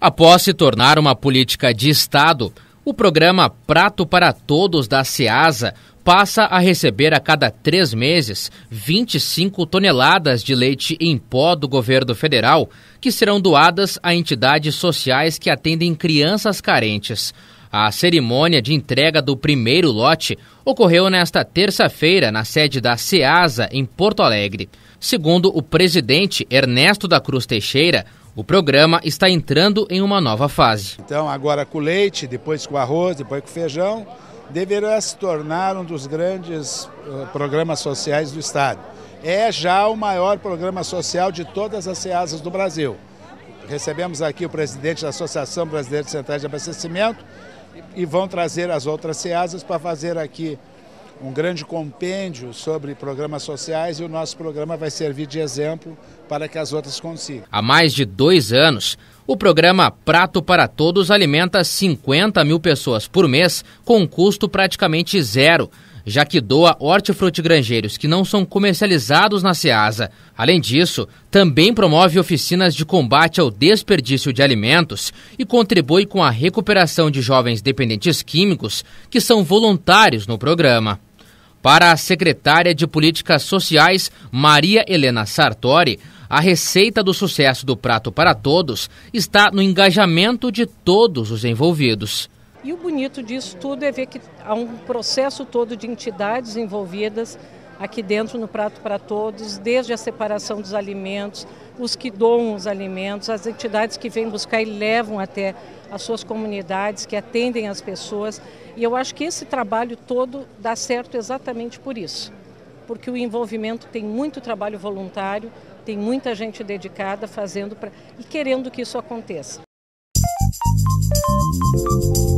Após se tornar uma política de Estado, o programa Prato para Todos da SEASA passa a receber a cada três meses 25 toneladas de leite em pó do governo federal, que serão doadas a entidades sociais que atendem crianças carentes. A cerimônia de entrega do primeiro lote ocorreu nesta terça-feira na sede da SEASA, em Porto Alegre. Segundo o presidente Ernesto da Cruz Teixeira, o programa está entrando em uma nova fase. Então, agora com leite, depois com arroz, depois com feijão, deverá se tornar um dos grandes eh, programas sociais do Estado. É já o maior programa social de todas as SEASAs do Brasil. Recebemos aqui o presidente da Associação Brasileira de Centrais de Abastecimento, e vão trazer as outras SEASAs para fazer aqui um grande compêndio sobre programas sociais e o nosso programa vai servir de exemplo para que as outras consigam. Há mais de dois anos, o programa Prato para Todos alimenta 50 mil pessoas por mês com um custo praticamente zero já que doa hortifruti grangeiros que não são comercializados na Ceasa. Além disso, também promove oficinas de combate ao desperdício de alimentos e contribui com a recuperação de jovens dependentes químicos que são voluntários no programa. Para a secretária de Políticas Sociais, Maria Helena Sartori, a receita do sucesso do Prato para Todos está no engajamento de todos os envolvidos. E o bonito disso tudo é ver que há um processo todo de entidades envolvidas aqui dentro no Prato para Todos, desde a separação dos alimentos, os que doam os alimentos, as entidades que vêm buscar e levam até as suas comunidades, que atendem as pessoas. E eu acho que esse trabalho todo dá certo exatamente por isso. Porque o envolvimento tem muito trabalho voluntário, tem muita gente dedicada fazendo pra... e querendo que isso aconteça. Música